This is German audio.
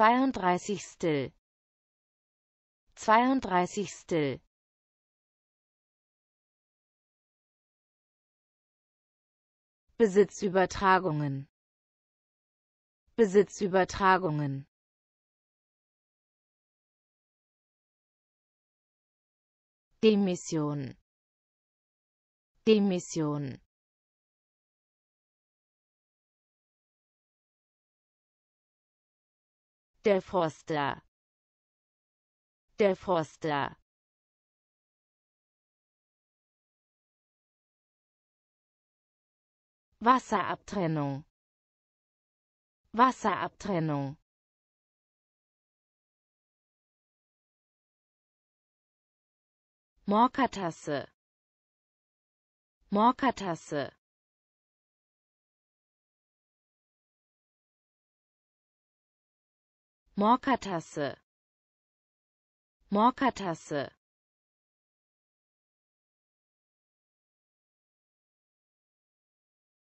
32 Still 32 Still Besitzübertragungen Besitzübertragungen Demission Demission Der Forster. Der Forster. Wasserabtrennung. Wasserabtrennung. Morkatasse. Morkatasse. Morkatasse Morkatasse